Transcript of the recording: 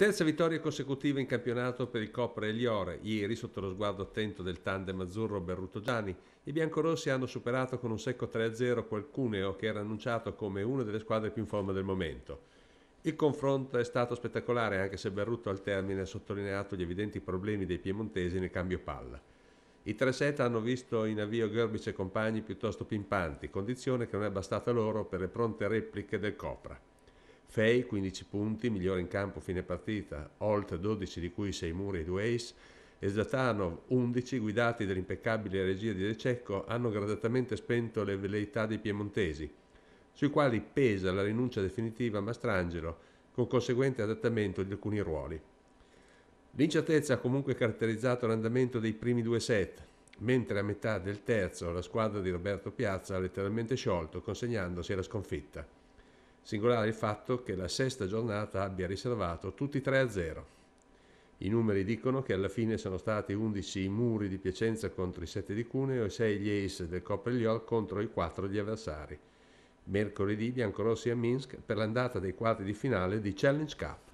Terza vittoria consecutiva in campionato per il Copra e gli Ore. Ieri, sotto lo sguardo attento del tandem azzurro Berruto Gianni, i biancorossi hanno superato con un secco 3-0 quel Cuneo che era annunciato come una delle squadre più in forma del momento. Il confronto è stato spettacolare anche se Berruto al termine ha sottolineato gli evidenti problemi dei piemontesi nel cambio palla. I tre set hanno visto in avvio Gerbic e compagni piuttosto pimpanti, condizione che non è bastata loro per le pronte repliche del Copra. Fei 15 punti, migliore in campo fine partita, Holt 12 di cui 6 muri e 2 ace, e Zatanov 11, guidati dall'impeccabile regia di De Cecco, hanno gradatamente spento le veleità dei piemontesi, sui quali pesa la rinuncia definitiva a Mastrangelo, con conseguente adattamento di alcuni ruoli. L'incertezza ha comunque caratterizzato l'andamento dei primi due set, mentre a metà del terzo la squadra di Roberto Piazza ha letteralmente sciolto, consegnandosi alla sconfitta. Singolare il fatto che la sesta giornata abbia riservato tutti 3 a 0. I numeri dicono che alla fine sono stati 11 i muri di Piacenza contro i 7 di Cuneo e 6 gli ace del Coprigliol contro i 4 gli avversari. Mercoledì Biancorossi a Minsk per l'andata dei quarti di finale di Challenge Cup.